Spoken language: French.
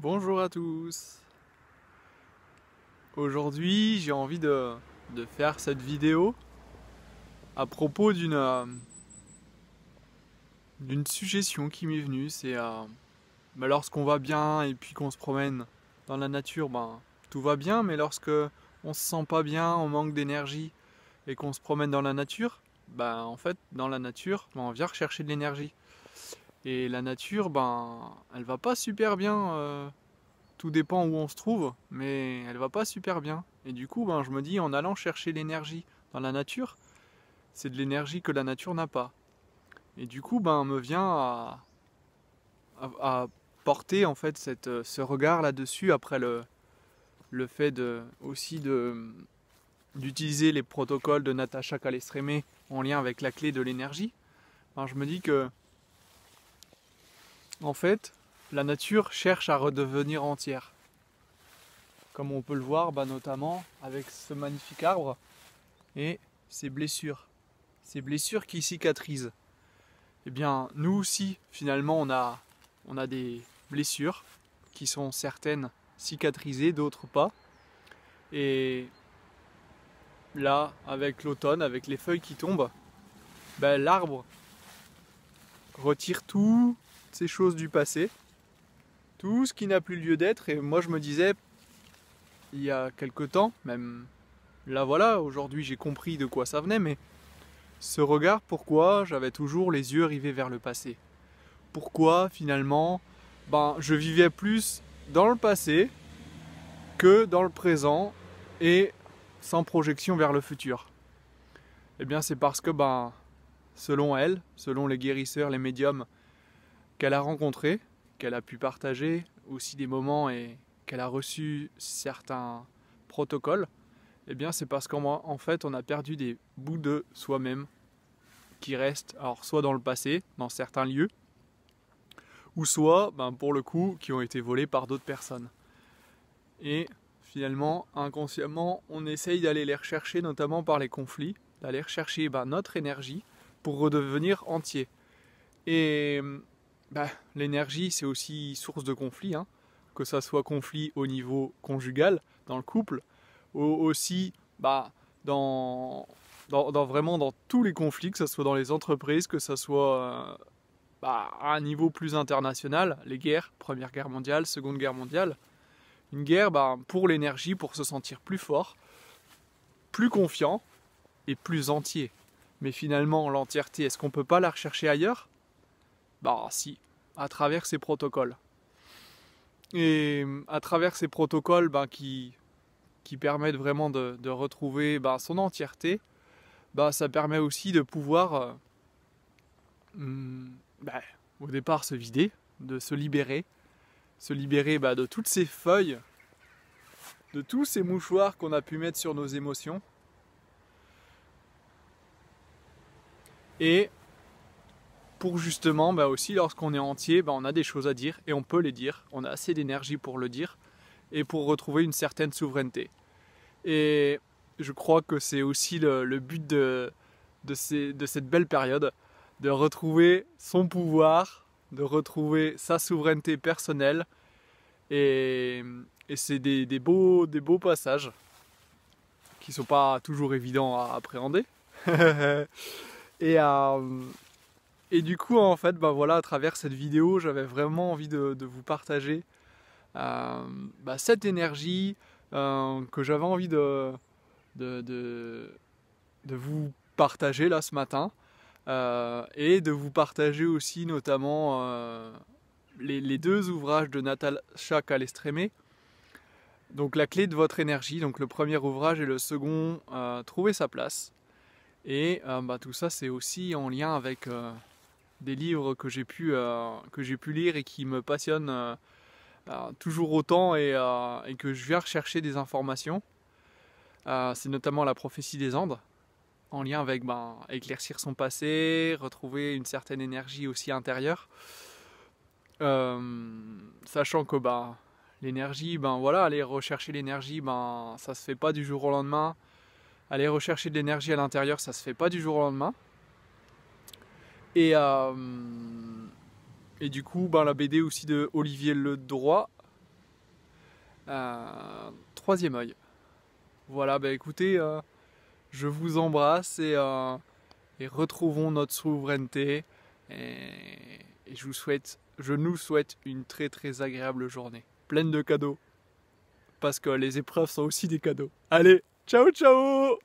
Bonjour à tous Aujourd'hui j'ai envie de, faire cette vidéo à propos d'une euh, d'une suggestion qui m'est venue, c'est euh, bah, lorsqu'on va bien et puis qu'on se promène dans la nature, bah, tout va bien, mais lorsque on se sent pas bien, on manque d'énergie et qu'on se promène dans la nature, bah, en fait dans la nature ben, on vient rechercher de l'énergie. Et la nature, ben, elle va pas super bien. Euh, tout dépend où on se trouve, mais elle va pas super bien. Et du coup, ben, je me dis, en allant chercher l'énergie dans la nature, c'est de l'énergie que la nature n'a pas. Et du coup, ben, me vient à, porter en fait cette, euh, ce regard là-dessus après le, le fait de, aussi de d'utiliser les protocoles de Natacha Kalestremé en lien avec la clé de l'énergie. Ben, je me dis que en fait, la nature cherche à redevenir entière. Comme on peut le voir bah, notamment avec ce magnifique arbre et ses blessures. Ces blessures qui cicatrisent. Eh bien, nous aussi, finalement, on a, on a des blessures qui sont certaines cicatrisées, d'autres pas. Et là, avec l'automne, avec les feuilles qui tombent, bah, l'arbre retire tout, ces choses du passé, tout ce qui n'a plus lieu d'être. Et moi, je me disais, il y a quelque temps, même là voilà, aujourd'hui j'ai compris de quoi ça venait, mais ce regard, pourquoi j'avais toujours les yeux rivés vers le passé Pourquoi finalement, ben, je vivais plus dans le passé que dans le présent et sans projection vers le futur Eh bien, c'est parce que, ben, selon elle, selon les guérisseurs, les médiums, qu'elle a rencontré, qu'elle a pu partager aussi des moments et qu'elle a reçu certains protocoles, eh bien c'est parce qu'en en fait on a perdu des bouts de soi-même qui restent alors soit dans le passé, dans certains lieux, ou soit ben, pour le coup qui ont été volés par d'autres personnes. Et finalement, inconsciemment, on essaye d'aller les rechercher, notamment par les conflits, d'aller rechercher ben, notre énergie pour redevenir entier. Et bah, l'énergie, c'est aussi source de conflit, hein. que ça soit conflit au niveau conjugal, dans le couple, ou aussi bah, dans, vraiment dans tous les conflits, que ce soit dans les entreprises, que ce soit euh, bah, à un niveau plus international, les guerres, Première Guerre mondiale, Seconde Guerre mondiale. Une guerre pour l'énergie, pour se sentir plus fort, plus confiant et plus entier. Mais finalement, l'entièreté, est-ce qu'on ne peut pas la rechercher ailleurs bah si, à travers ces protocoles. Et euh, à travers ces protocoles bah, qui, qui permettent vraiment de, retrouver bah, son entièreté, bah, ça permet aussi de pouvoir euh, hmm, bah, au départ se vider, de se libérer, se libérer de toutes ces feuilles, de tous ces mouchoirs qu'on a pu mettre sur nos émotions. Et pour justement bah, aussi lorsqu'on est entier, bah, on a des choses à dire et on peut les dire, on a assez d'énergie pour le dire et pour retrouver une certaine souveraineté. Et je crois que c'est aussi le, but de, cette belle période, de retrouver son pouvoir, de retrouver sa souveraineté personnelle. Et, c'est des, beaux, passages qui sont pas toujours évidents à appréhender. et à... Euh, et du coup, en fait, bah voilà, à travers cette vidéo, j'avais vraiment envie de, vous partager euh, bah, cette énergie euh, que j'avais envie de, de, de, vous partager là ce matin. Euh, et de vous partager aussi notamment les, deux ouvrages de à Calestrémé. Donc la clé de votre énergie, donc le premier ouvrage et le second, trouver sa place. Et bah, tout ça, c'est aussi en lien avec des livres que j'ai pu, euh, que j'ai pu lire et qui me passionnent euh, bah, toujours autant euh, et, que je viens rechercher des informations. C'est notamment la prophétie des Andes en lien avec ben, éclaircir son passé, retrouver une certaine énergie aussi intérieure. sachant que ben, l'énergie, ben voilà, aller rechercher l'énergie, ben ça se fait pas du jour au lendemain. Aller rechercher de l'énergie à l'intérieur, ça se fait pas du jour au lendemain. Et, euh, et du coup, ben, la BD aussi de Olivier Le droit euh, troisième œil. Voilà, ben écoutez, euh, je vous embrasse et, retrouvons notre souveraineté. Et, et je vous souhaite, je nous souhaite une très très agréable journée, pleine de cadeaux. Parce que les épreuves sont aussi des cadeaux. Allez, ciao ciao